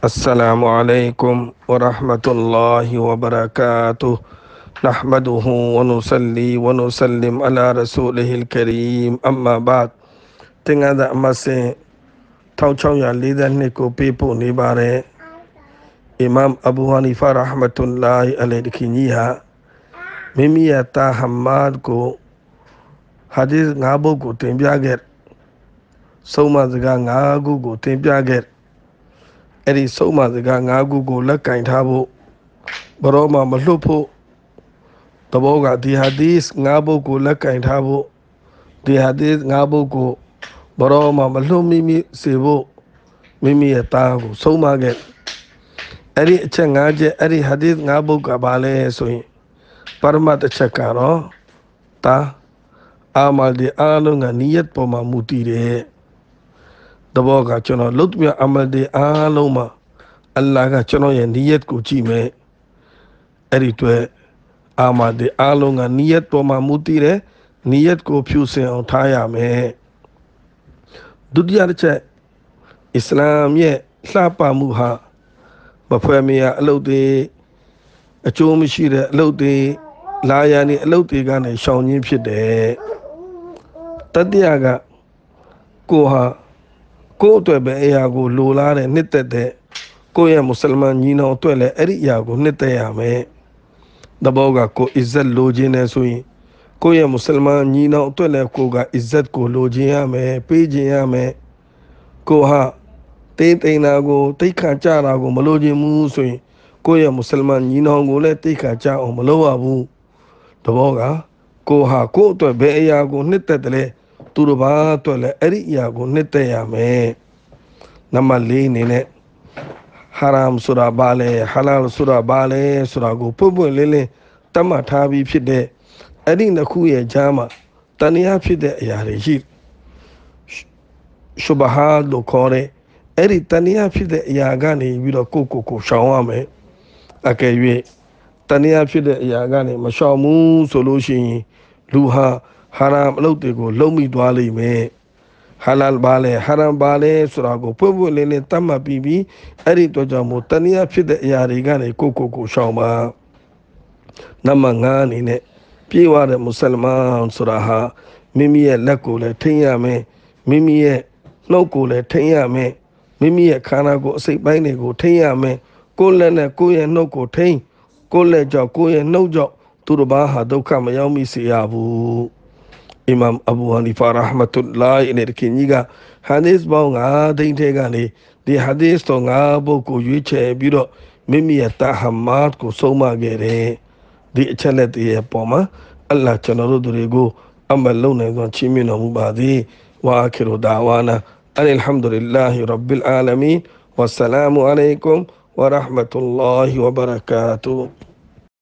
السلام عليكم ورحمة الله وبركاته نحمده ونصلي ونسلم على رسوله الكريم أما بعد တင်္ဂဒအမစင်1642ကိုပြပို့နေပါတယ်အီမမ်အဘူဟာနီဖာရာဟမတ်တူလာဟီအလိုင်ဒခင်ကြီးဟာမိမိရဲ့တာဟမတ်ကိုဟာဒီစ်၅ဘုတ်ကိုတင်ပြခဲ့ဆုံးမစကား၅ခုကိုတင်ပြခဲ့အဲ့ဒီဆုံးမစကား၅ခုကိုလက်ကင်ထားဖို့ဘရောမှာမလွတ်ဖို့တဘောကဒီဟာဒီစ်၅ပုဒ်ကိုလက်ကင်ထားဖို့ဒီဟာဒီစ်၅ပုဒ်ကိုဘရောမှာမလွတ်မိမိစေဖို့မိမိရဲ့တားကိုဆုံးမခဲ့အဲ့ဒီအချက်၅ချက်အဲ့ဒီဟာဒီစ်၅ပုဒ်ကဘာလဲဆိုရင်ပရမတ်တစ်ချက်ကတော့တာအာမလ်ဒီအာလုံးကနီယတ်ပေါ်မှာမူတည်တယ်သဘောကကျွန်တော်လုပ်ပြအမလ်တွေအားလုံးမှာအလ္လာဟ်ကကျွန်တော်ရဲ့နီယတ်ကိုကြည့်မယ်အဲ့ဒီတွေ့အာမဒီအားလုံးကနီယတ်ပေါ်မှာမူတည်တယ်နီယတ်ကိုဖြူစင်အောင်ထားရမယ်ဒုတိယတစ်ချက်အစ္စလာမ်ရဲ့လှပမှုဟာမဖွဲ့မရအလုပ်တွေအကျိုးမရှိတဲ့အလုပ်တွေလာရန်ဒီအလုပ်တွေကနေရှောင်ခြင်းဖြစ်တယ်တတိယကကိုဟာကိုယ့်အတွက်ပဲအရာကိုလိုလားတဲ့နှစ်သက်တဲ့ကိုယ့်ရဲ့မွတ်စလမန်ညီနောင်အတွက်လည်းအဲ့ဒီအရာကိုနှစ်သက်ရမယ်။တဘောကကိုအစ္စတ်လိုချင်တယ်ဆိုရင်ကိုယ့်ရဲ့မွတ်စလမန်ညီနောင်အတွက်လည်းကိုကအစ္စတ်ကိုလိုချင်ရမယ်၊ပေးချင်ရမယ်။ကိုဟာတိမ့်တိမ်တာကိုတိတ်ခါကြတာကိုမလိုချင်ဘူးဆိုရင်ကိုယ့်ရဲ့မွတ်စလမန်ညီနောင်ကိုလည်းတိတ်ခါကြအောင်မလုပ်ရဘူး။တဘောကကိုဟာကိုယ့်အတွက်ဘယ်အရာကိုနှစ်သက်တယ်လဲ။သူတို့ဘာအတွက်လဲအဲ့ဒီအရာကိုနှစ်သက်ရမယ်နံပါတ်၄အနေနဲ့ဟာရမ်ဆိုတာဘာလဲဟာလာလ်ဆိုတာဘာလဲဆိုတာကိုပွင့်ပွင့်လင်းလင်းတတ်မှတ်ထားပြီးဖြစ်တဲ့အဲ့ဒီနှစ်ခုရဲ့ကြားမှာတဏှာဖြစ်တဲ့အရာတွေရှိရှုဘဟာလို့ခေါ်တဲ့အဲ့ဒီတဏှာဖြစ်တဲ့အရာကနေပြီးတော့ကိုကိုကိုရှောင်ရမယ်အကယ်၍တဏှာဖြစ်တဲ့အရာကနေမရှောင်ဘူးဆိုလို့ရှိရင်လူဟာဟာရမ်အလုပ်တွေကိုလုံးမိသွားလိမ့်မယ်ဟာလာဘာလဲဟာရမ်ဘာလဲဆိုတာကိုပွင့်ပွင့်လင်းလင်းတတ်မှတ်ပြီးပြီးအဲ့ဒီတော့ကြောင့်မို့တဏှာဖြစ်တဲ့အရာတွေကနေကိုကိုကိုရှောင်ပါနံပါတ်9အနေနဲ့ပြေဝတဲ့မွတ်စလမန်ဆိုတာဟာမိမိရဲ့လက်ကိုလည်းထိမ့်ရမယ်မိမိရဲ့နှုတ်ကိုလည်းထိမ့်ရမယ်မိမိရဲ့ခန္ဓာကိုယ်အစိတ်ပိုင်းတွေကိုထိမ့်ရမယ်ကိုယ်လက်နဲ့ကိုယ်ရဲ့နှုတ်ကိုထိမ့်ကိုယ်လက်ကြောင့်ကိုယ်ရဲ့နှုတ်ကြောင့်သူတို့ဘာဟာဒုက္ခမရောက်မိစေရဘူး Imam Abu Hanifa rahmatullahi နဲ့တခင်ကြီးက hadith ပေါင်း9သိန်းထဲကနေဒီ hadith တော်9ပုဒ်ကိုရွေးချယ်ပြီးတော့မိမိရဲ့တာဟမတ်ကိုဆုံးမခဲ့တယ်ဒီအချက်လက်တွေရဲ့ပုံမှာအလ္လာကျွန်တော်တို့တွေကိုအမလုံနိုင်စွာချီးမြှင့်တော်မူပါသည်ဝါခိရူဒါဝါနာအလ်ဟမ်ဒူလ illah ရဘ််အာလမီဝဆလာမူအလိုင်ကွမ်ဝရဟမတူလ llahi ဝဘရကာတူ